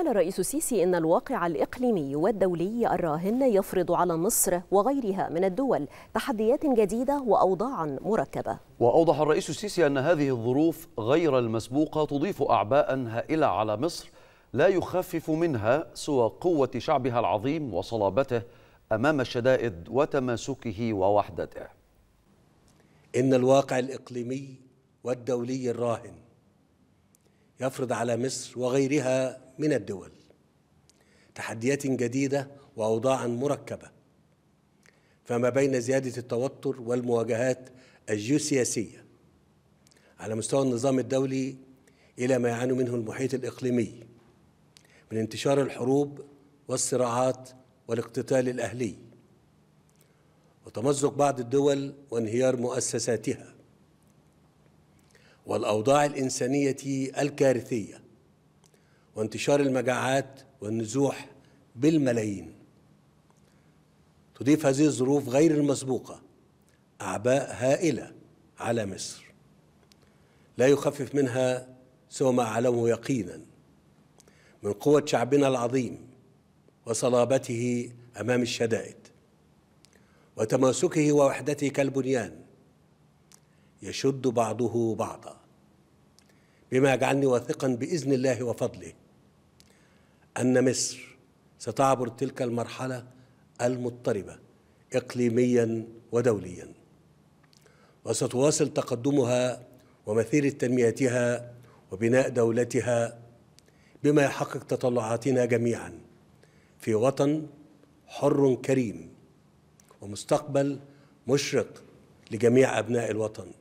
قال الرئيس السيسي إن الواقع الإقليمي والدولي الراهن يفرض على مصر وغيرها من الدول تحديات جديدة وأوضاعا مركبة وأوضح الرئيس السيسي أن هذه الظروف غير المسبوقة تضيف أعباء هائلة على مصر لا يخفف منها سوى قوة شعبها العظيم وصلابته أمام الشدائد وتماسكه ووحدته إن الواقع الإقليمي والدولي الراهن يفرض على مصر وغيرها من الدول تحديات جديده واوضاعا مركبه فما بين زياده التوتر والمواجهات الجيوسياسيه على مستوى النظام الدولي الى ما يعاني منه المحيط الاقليمي من انتشار الحروب والصراعات والاقتتال الاهلي وتمزق بعض الدول وانهيار مؤسساتها والأوضاع الإنسانية الكارثية وانتشار المجاعات والنزوح بالملايين تضيف هذه الظروف غير المسبوقة أعباء هائلة على مصر لا يخفف منها سوى ما أعلمه يقينا من قوة شعبنا العظيم وصلابته أمام الشدائد وتماسكه ووحدته كالبنيان يشد بعضه بعضا بما يجعلني واثقا باذن الله وفضله ان مصر ستعبر تلك المرحله المضطربه اقليميا ودوليا وستواصل تقدمها ومسيره تنميتها وبناء دولتها بما يحقق تطلعاتنا جميعا في وطن حر كريم ومستقبل مشرق لجميع ابناء الوطن